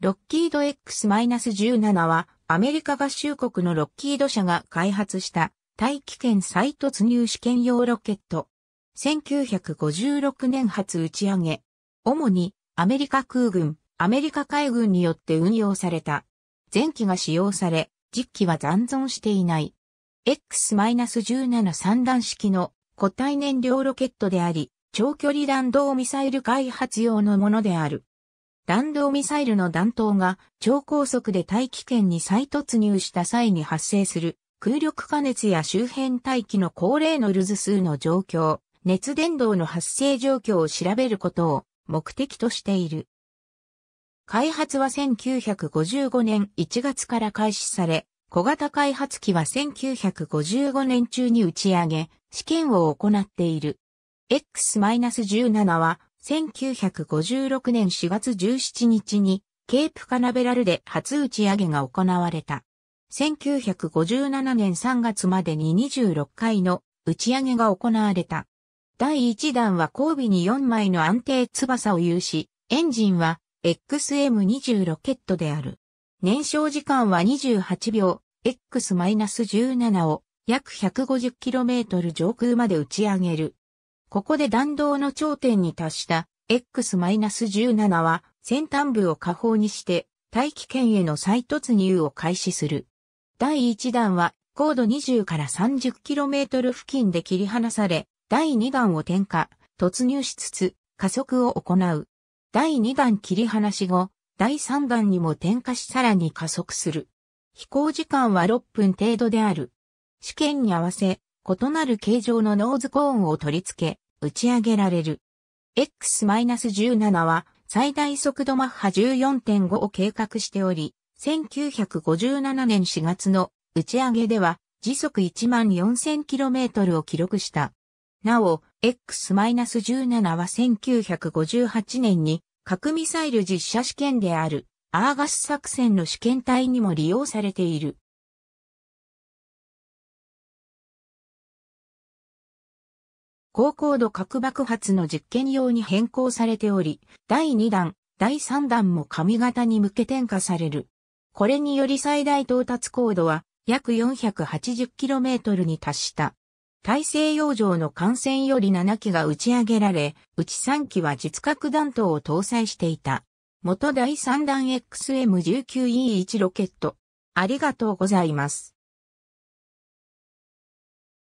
ロッキード X-17 はアメリカ合衆国のロッキード社が開発した大気圏再突入試験用ロケット。1956年初打ち上げ。主にアメリカ空軍、アメリカ海軍によって運用された。前期が使用され、実機は残存していない。X-17 三段式の固体燃料ロケットであり、長距離弾道ミサイル開発用のものである。弾道ミサイルの弾頭が超高速で大気圏に再突入した際に発生する空力加熱や周辺大気の高齢のルズ数の状況、熱伝導の発生状況を調べることを目的としている。開発は1955年1月から開始され、小型開発機は1955年中に打ち上げ、試験を行っている。X-17 は1956年4月17日にケープカナベラルで初打ち上げが行われた。1957年3月までに26回の打ち上げが行われた。第1弾は交尾に4枚の安定翼を有し、エンジンは XM20 ロケットである。燃焼時間は28秒、X-17 を約 150km 上空まで打ち上げる。ここで弾道の頂点に達した X-17 は先端部を下方にして大気圏への再突入を開始する。第1弾は高度20から 30km 付近で切り離され、第2弾を点火、突入しつつ加速を行う。第2弾切り離し後、第3弾にも点火しさらに加速する。飛行時間は6分程度である。試験に合わせ、異なる形状のノーズコーンを取り付け、打ち上げられる。X-17 は最大速度マッハ14.5を計画しており、1957年4月の打ち上げでは時速 14,000km を記録した。なお、X-17 は1958年に核ミサイル実射試験であるアーガス作戦の試験体にも利用されている。高高度核爆発の実験用に変更されており、第2弾、第3弾も髪型に向け転化される。これにより最大到達高度は約 480km に達した。大西洋上の艦船より7機が打ち上げられ、うち3機は実核弾頭を搭載していた。元第3弾 XM19E1 ロケット。ありがとうございます。